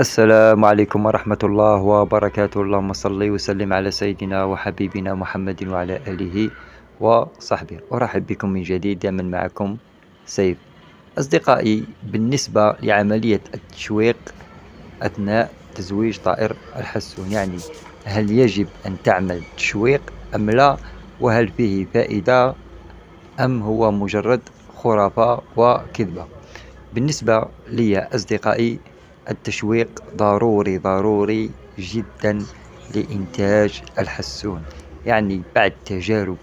السلام عليكم ورحمة الله وبركاته اللهم صل وسلم على سيدنا وحبيبنا محمد وعلى آله وصحبه أرحب بكم من جديد دائما معكم سيف أصدقائي بالنسبة لعملية التشويق أثناء تزويج طائر الحسون يعني هل يجب أن تعمل تشويق أم لا وهل فيه فائدة أم هو مجرد خرافة وكذبة بالنسبة لي أصدقائي التشويق ضروري ضروري جدا لإنتاج الحسون يعني بعد تجارب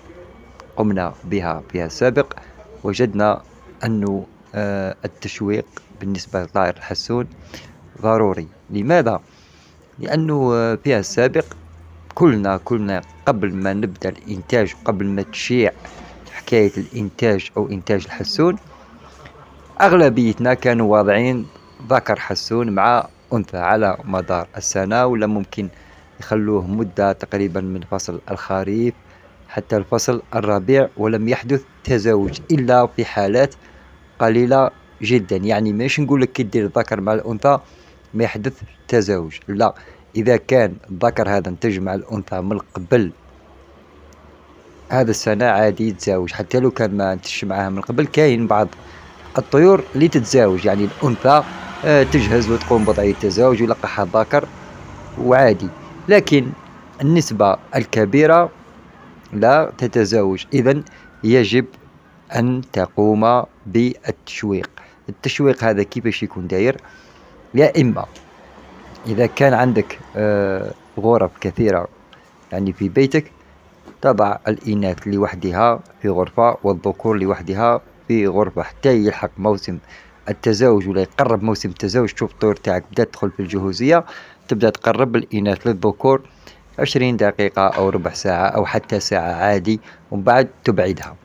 قمنا بها بها سابق وجدنا أن آه، التشويق بالنسبة لطائر الحسون ضروري لماذا؟ لأنه فيها آه، السابق كلنا كلنا قبل ما نبدأ الإنتاج قبل ما تشيع حكاية الإنتاج أو إنتاج الحسون أغلبيتنا كانوا واضعين ذكر حسون مع أنثى على مدار السنة ولا ممكن يخلوه مدة تقريبا من فصل الخريف حتى الفصل الربيع ولم يحدث تزاوج إلا في حالات قليلة جدا يعني ماشي نقول لك كي دير الذكر مع الأنثى ما يحدث تزاوج لا إذا كان الذكر هذا انتج مع الأنثى من قبل هذا السنة عادي يتزاوج حتى لو كان ما انتش معاها من قبل كاين بعض الطيور اللي تتزاوج يعني الأنثى آه، تجهز وتقوم بوضعية التزاوج ويلقحها الذكر وعادي لكن النسبة الكبيرة لا تتزاوج إذا يجب أن تقوم بالتشويق التشويق هذا كيفاش يكون داير يا إما إذا كان عندك آه، غرف كثيرة يعني في بيتك تضع الإناث لوحدها في غرفة والذكور لوحدها في غرفة حتى يلحق موسم التزاوج ولا يقرب موسم التزاوج تشوف الطيور تاعك بدات تدخل في الجهوزيه تبدا تقرب الاناث للذكور عشرين دقيقة أو ربع ساعة أو حتى ساعة عادي ومن بعد تبعدها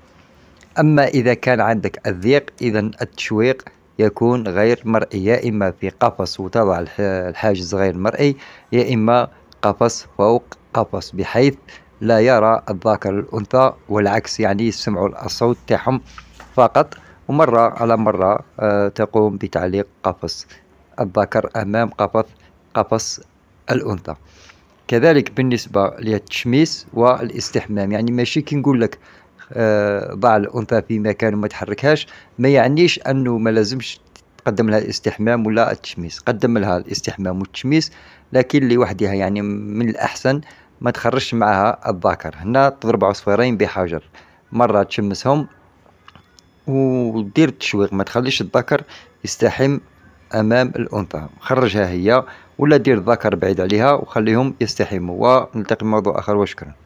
أما إذا كان عندك الضيق إذا التشويق يكون غير مرئي يا إما في قفص وتضع الحاجز غير مرئي يا إما قفص فوق قفص بحيث لا يرى الذكر الأنثى والعكس يعني يسمعوا الصوت تاعهم فقط ومرة على مرة آه، تقوم بتعليق قفص الذكر أمام قفص قفص الأنثى كذلك بالنسبة للتشميس والاستحمام يعني ماشي كي نقول لك آه، ضع الأنثى في مكان وما تحركهاش ما يعنيش أنه ما لازمش تقدم لها الاستحمام ولا التشميس قدم لها الاستحمام والتشميس لكن لوحدها يعني من الأحسن ما تخرجش معها الذكر هنا تضرب عصفورين بحجر مرة تشمسهم ودير التشويق ما تخليش الذكر يستحم امام الانثى خرجها هي ولا دير الذكر بعيد عليها وخليهم يستحموا ونلتقي بموضوع اخر وشكرا